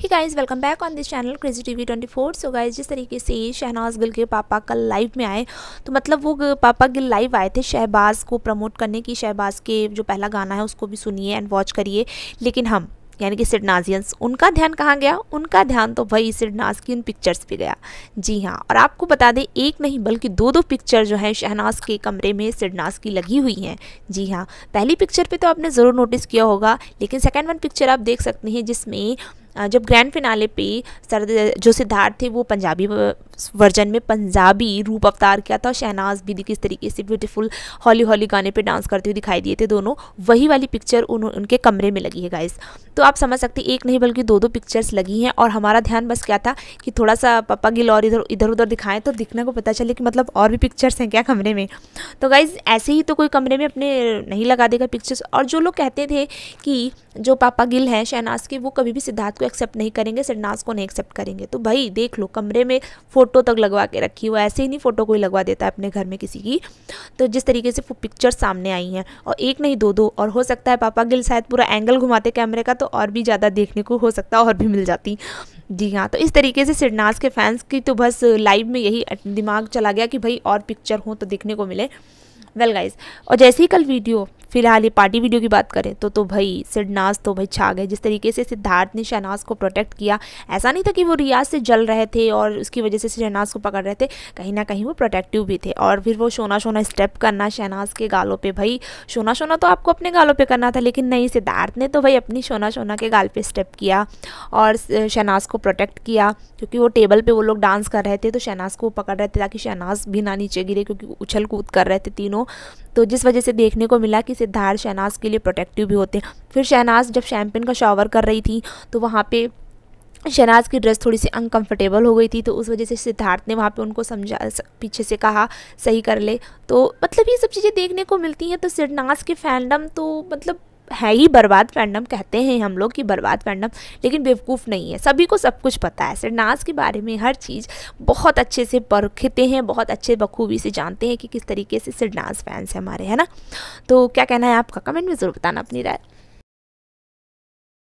he guys welcome back on this channel crazy T V twenty four so guys जिस तरीके से शहनाज गिल के पापा कल लाइव में आए तो मतलब वो पापा गिल लाइव आए थे शहबाज को प्रमोट करने की शहबाज के जो पहला गाना है उसको भी सुनिए एंड वॉच करिए लेकिन हम यानी कि सिडनाजियंस उनका ध्यान कहाँ गया उनका ध्यान तो भाई सिडनाज की उन पिक्चर्स पे गया जी हाँ और आपको बता दें एक नहीं बल्कि दो दो पिक्चर जो है शहनाज के कमरे में सिडनाज की लगी हुई हैं जी हाँ पहली पिक्चर पे तो आपने ज़रूर नोटिस किया होगा लेकिन सेकेंड वन पिक्चर आप देख सकते हैं जिसमें जब ग्रैंड फिनाले पे सरद जो सिद्धार्थ थे वो पंजाबी वर्जन में पंजाबी रूप अवतार किया था और शहनाज भी किस तरीके से ब्यूटीफुल हॉली हॉली गाने पे डांस करते हुए दिखाई दिए थे दोनों वही वाली पिक्चर उन उनके कमरे में लगी है गाइस तो आप समझ सकते एक नहीं बल्कि दो दो पिक्चर्स लगी हैं और हमारा ध्यान बस क्या था कि थोड़ा सा पापा गिल और इधर इधर उधर दिखाएं तो दिखने को पता चले कि मतलब और भी पिक्चर्स हैं क्या कमरे में तो गाइज़ ऐसे ही तो कोई कमरे में अपने नहीं लगा देगा पिक्चर्स और जो लोग कहते थे कि जो पापा गिल हैं शहनाज के वो कभी भी सिद्धार्थ को एक्सेप्ट नहीं करेंगे शहनाज को नहीं एक्सेप्ट करेंगे तो भाई देख लो कमरे में फ़ोटो तक लगवा के रखी हुआ ऐसे ही नहीं फ़ोटो कोई लगवा देता है अपने घर में किसी की तो जिस तरीके से पिक्चर्स सामने आई हैं और एक नहीं दो दो और हो सकता है पापा गिल शायद पूरा एंगल घुमाते कैमरे का तो तो और भी ज़्यादा देखने को हो सकता और भी मिल जाती जी हाँ तो इस तरीके से सिडनास के फैंस की तो बस लाइव में यही दिमाग चला गया कि भाई और पिक्चर हो तो देखने को मिले वेल well गाइज और जैसे ही कल वीडियो फिलहाल ये पार्टी वीडियो की बात करें तो तो भाई सिडनाज तो भाई छा गए जिस तरीके से सिद्धार्थ ने शहनाज को प्रोटेक्ट किया ऐसा नहीं था कि वो रियाज से जल रहे थे और उसकी वजह से शहनाज को पकड़ रहे थे कहीं ना कहीं वो प्रोटेक्टिव भी थे और फिर वो सोना सोना स्टेप करना शहनाज के गालों पर भाई सोना सोना तो आपको अपने गालों पर करना था लेकिन नहीं सिद्धार्थ ने तो भाई अपनी सोना सोना के गाल पर स्टेप किया और शहनाज को प्रोटेक्ट किया क्योंकि वो टेबल पर वो लोग डांस कर रहे थे तो शहनाज को पकड़ रहे थे ताकि शहनाज भी ना नीचे गिरे क्योंकि उछल कूद कर रहे थे तीनों तो जिस वजह से देखने को मिला कि सिद्धार्थ शहनाज के लिए प्रोटेक्टिव भी होते हैं फिर शहनाज जब शैम्पिन का शॉवर कर रही थी तो वहाँ पे शहनाज की ड्रेस थोड़ी सी अनकंफर्टेबल हो गई थी तो उस वजह से सिद्धार्थ ने वहाँ पे उनको समझा पीछे से कहा सही कर ले तो मतलब ये सब चीज़ें देखने को मिलती हैं तो सिडनाज के फैंडम तो मतलब है ही बर्बाद फैंडम कहते हैं हम लोग कि बर्बाद फैंडम लेकिन बेवकूफ़ नहीं है सभी को सब कुछ पता है सिरनाज के बारे में हर चीज़ बहुत अच्छे से परखते हैं बहुत अच्छे बखूबी से जानते हैं कि किस तरीके से सिरनाज फैंस हैं हमारे है ना तो क्या कहना है आपका कमेंट में ज़रूर बताना अपनी राय